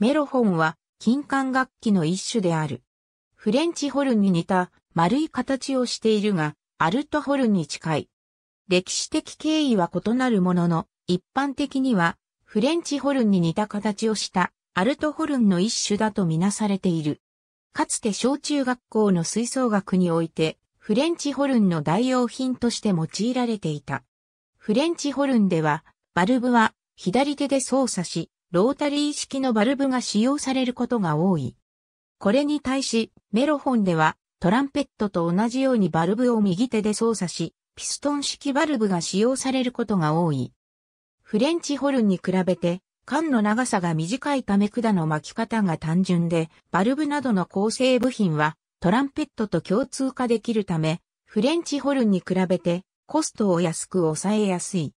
メロフォンは金管楽器の一種である。フレンチホルンに似た丸い形をしているが、アルトホルンに近い。歴史的経緯は異なるものの、一般的にはフレンチホルンに似た形をしたアルトホルンの一種だとみなされている。かつて小中学校の吹奏楽において、フレンチホルンの代用品として用いられていた。フレンチホルンでは、バルブは左手で操作し、ロータリー式のバルブが使用されることが多い。これに対し、メロフォンでは、トランペットと同じようにバルブを右手で操作し、ピストン式バルブが使用されることが多い。フレンチホルンに比べて、管の長さが短いため管の巻き方が単純で、バルブなどの構成部品はトランペットと共通化できるため、フレンチホルンに比べてコストを安く抑えやすい。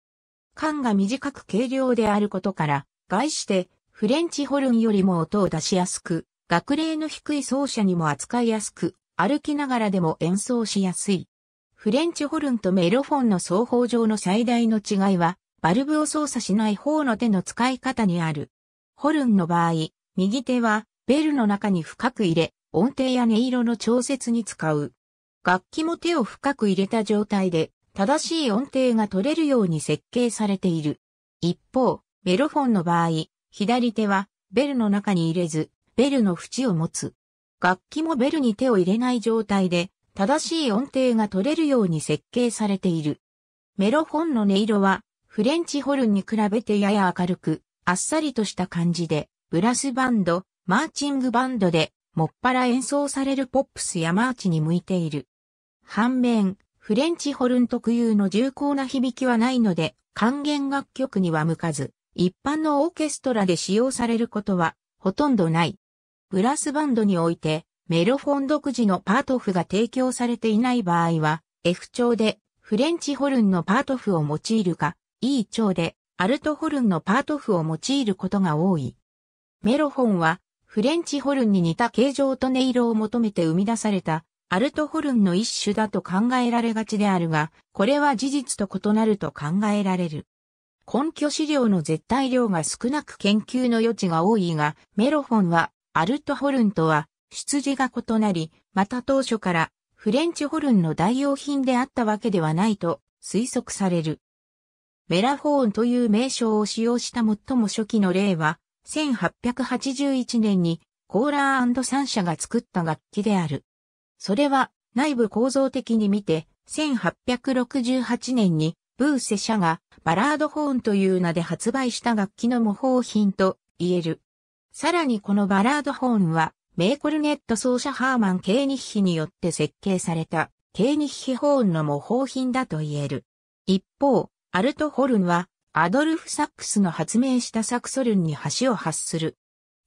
管が短く軽量であることから、概して、フレンチホルンよりも音を出しやすく、学齢の低い奏者にも扱いやすく、歩きながらでも演奏しやすい。フレンチホルンとメロフォンの奏法上の最大の違いは、バルブを操作しない方の手の使い方にある。ホルンの場合、右手はベルの中に深く入れ、音程や音色の調節に使う。楽器も手を深く入れた状態で、正しい音程が取れるように設計されている。一方、ベロフォンの場合、左手はベルの中に入れず、ベルの縁を持つ。楽器もベルに手を入れない状態で、正しい音程が取れるように設計されている。メロフォンの音色は、フレンチホルンに比べてやや明るく、あっさりとした感じで、ブラスバンド、マーチングバンドで、もっぱら演奏されるポップスやマーチに向いている。反面、フレンチホルン特有の重厚な響きはないので、管弦楽曲には向かず、一般のオーケストラで使用されることはほとんどない。ブラスバンドにおいてメロフォン独自のパートフが提供されていない場合は F 調でフレンチホルンのパートフを用いるか E 調でアルトホルンのパートフを用いることが多い。メロフォンはフレンチホルンに似た形状と音色を求めて生み出されたアルトホルンの一種だと考えられがちであるが、これは事実と異なると考えられる。根拠資料の絶対量が少なく研究の余地が多いが、メロフォンはアルトホルンとは出自が異なり、また当初からフレンチホルンの代用品であったわけではないと推測される。メラフォーンという名称を使用した最も初期の例は、1881年にコーラー三社が作った楽器である。それは内部構造的に見て、1868年にブーセ社がバラードホーンという名で発売した楽器の模倣品と言える。さらにこのバラードホーンは、メーコルネット奏者ハーマン・ケーニッヒによって設計された、ケーニッヒホーンの模倣品だと言える。一方、アルトホルンは、アドルフ・サックスの発明したサクソルンに橋を発する。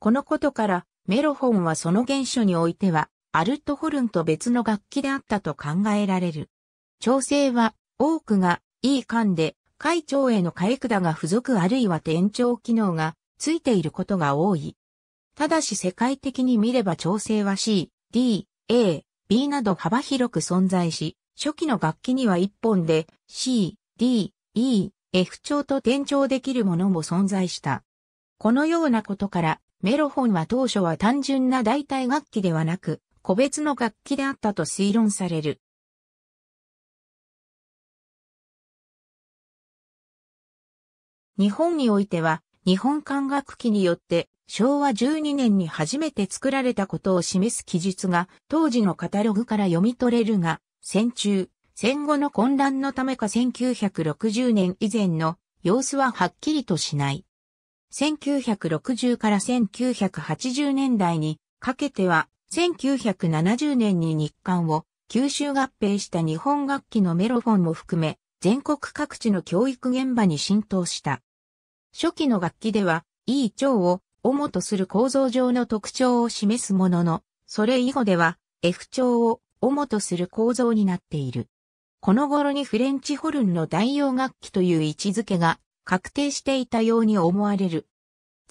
このことから、メロホンはその原初においては、アルトホルンと別の楽器であったと考えられる。調整は、多くが E 間で、会長への替え札が付属あるいは転調機能がついていることが多い。ただし世界的に見れば調整は C、D、A、B など幅広く存在し、初期の楽器には1本で C、D、E、F 調と転調できるものも存在した。このようなことからメロフォンは当初は単純な代替楽器ではなく個別の楽器であったと推論される。日本においては、日本管楽器によって昭和12年に初めて作られたことを示す記述が当時のカタログから読み取れるが、戦中、戦後の混乱のためか1960年以前の様子ははっきりとしない。1960から1980年代にかけては1970年に日韓を九州合併した日本楽器のメロフォンも含め全国各地の教育現場に浸透した。初期の楽器では、E 調を主とする構造上の特徴を示すものの、それ以後では F 調を主とする構造になっている。この頃にフレンチホルンの代用楽器という位置づけが確定していたように思われる。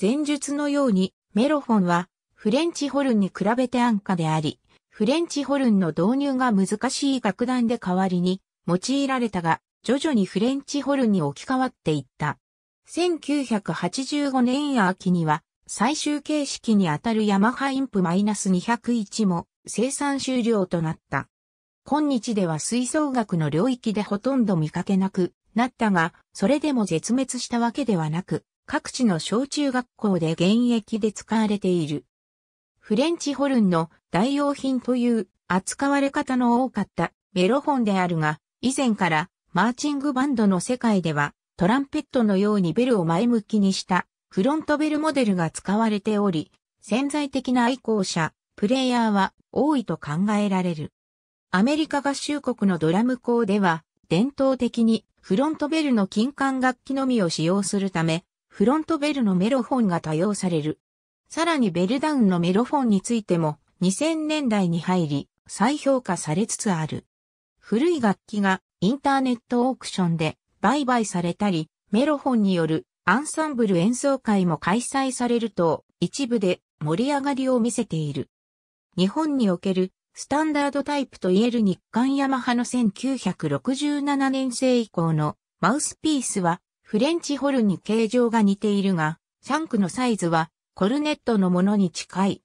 前述のようにメロフォンはフレンチホルンに比べて安価であり、フレンチホルンの導入が難しい楽団で代わりに用いられたが、徐々にフレンチホルンに置き換わっていった。1985年秋には最終形式にあたるヤマハインプ -201 も生産終了となった。今日では吹奏楽の領域でほとんど見かけなくなったが、それでも絶滅したわけではなく、各地の小中学校で現役で使われている。フレンチホルンの代用品という扱われ方の多かったメロォンであるが、以前からマーチングバンドの世界ではトランペットのようにベルを前向きにしたフロントベルモデルが使われており、潜在的な愛好者、プレイヤーは多いと考えられる。アメリカ合衆国のドラム校では、伝統的にフロントベルの金管楽器のみを使用するため、フロントベルのメロフォンが多用される。さらにベルダウンのメロフォンについても2000年代に入り再評価されつつある。古い楽器がインターネットオークションで売買されたり、メロフォンによるアンサンブル演奏会も開催されると、一部で盛り上がりを見せている。日本におけるスタンダードタイプといえる日刊ヤマハの1967年生以降のマウスピースはフレンチホルンに形状が似ているが、シャンクのサイズはコルネットのものに近い。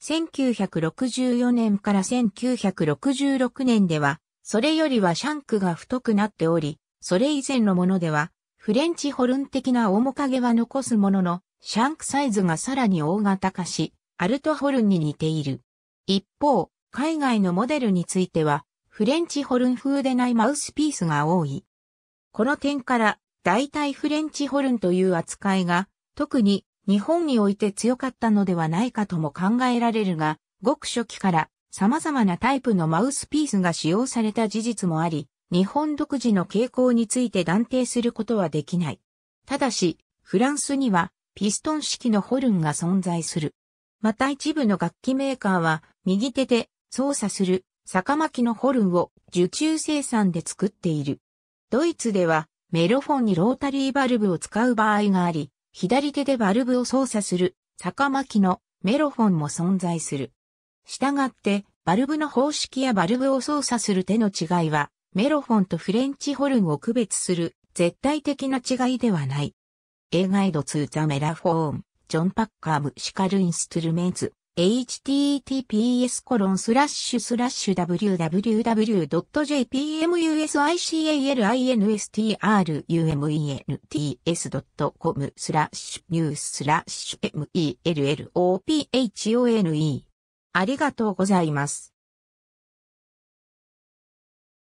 1964年から1966年では、それよりはシャンクが太くなっており、それ以前のものでは、フレンチホルン的な面影は残すものの、シャンクサイズがさらに大型化し、アルトホルンに似ている。一方、海外のモデルについては、フレンチホルン風でないマウスピースが多い。この点から、大体フレンチホルンという扱いが、特に日本において強かったのではないかとも考えられるが、ごく初期から様々なタイプのマウスピースが使用された事実もあり、日本独自の傾向について断定することはできない。ただし、フランスにはピストン式のホルンが存在する。また一部の楽器メーカーは右手で操作する酒巻きのホルンを受注生産で作っている。ドイツではメロフォンにロータリーバルブを使う場合があり、左手でバルブを操作する酒巻きのメロフォンも存在する。したがって、バルブの方式やバルブを操作する手の違いはメロフォンとフレンチホルンを区別する絶対的な違いではない。A Guide to the Melaphone, John Packer Musical Instruments, https コロンスラッシュスラッシュ www.jpmusicalinstruments.com スラッシュニューススラッシュ MELLOPHONE ありがとうございます。